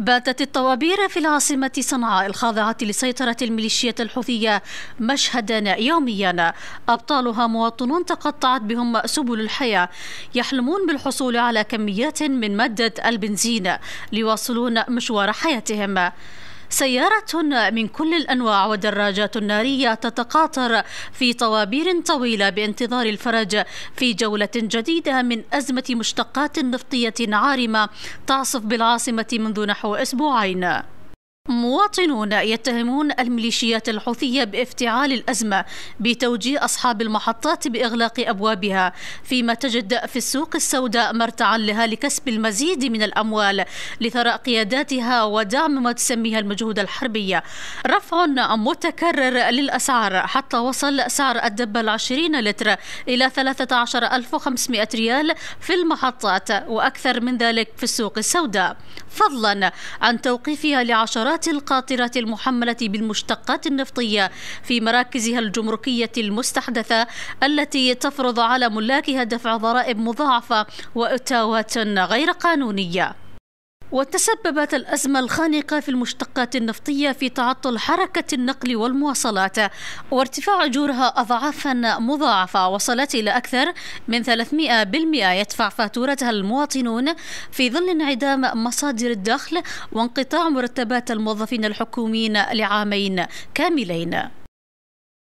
باتت الطوابير في العاصمة صنعاء الخاضعة لسيطرة الميليشيات الحوثية مشهدا يوميا أبطالها مواطنون تقطعت بهم سبل الحياة يحلمون بالحصول على كميات من مادة البنزين ليواصلون مشوار حياتهم سيارة من كل الأنواع ودراجات نارية تتقاطر في طوابير طويلة بانتظار الفرج في جولة جديدة من أزمة مشتقات نفطية عارمة تعصف بالعاصمة منذ نحو أسبوعين مواطنون يتهمون الميليشيات الحوثية بافتعال الأزمة بتوجيه أصحاب المحطات بإغلاق أبوابها فيما تجد في السوق السوداء مرتعا لها لكسب المزيد من الأموال لثراء قياداتها ودعم ما تسميها المجهود الحربية رفع متكرر للأسعار حتى وصل سعر الدبة العشرين لتر إلى 13500 ريال في المحطات وأكثر من ذلك في السوق السوداء فضلا عن توقيفها لعشرات السيارات القاطرة المحملة بالمشتقات النفطية في مراكزها الجمركية المستحدثة التي تفرض على ملاكها دفع ضرائب مضاعفة وأتاوات غير قانونية وتسببت الأزمة الخانقة في المشتقات النفطية في تعطل حركة النقل والمواصلات وارتفاع أجورها أضعافا مضاعفة وصلت إلى أكثر من 300% يدفع فاتورتها المواطنون في ظل انعدام مصادر الدخل وانقطاع مرتبات الموظفين الحكوميين لعامين كاملين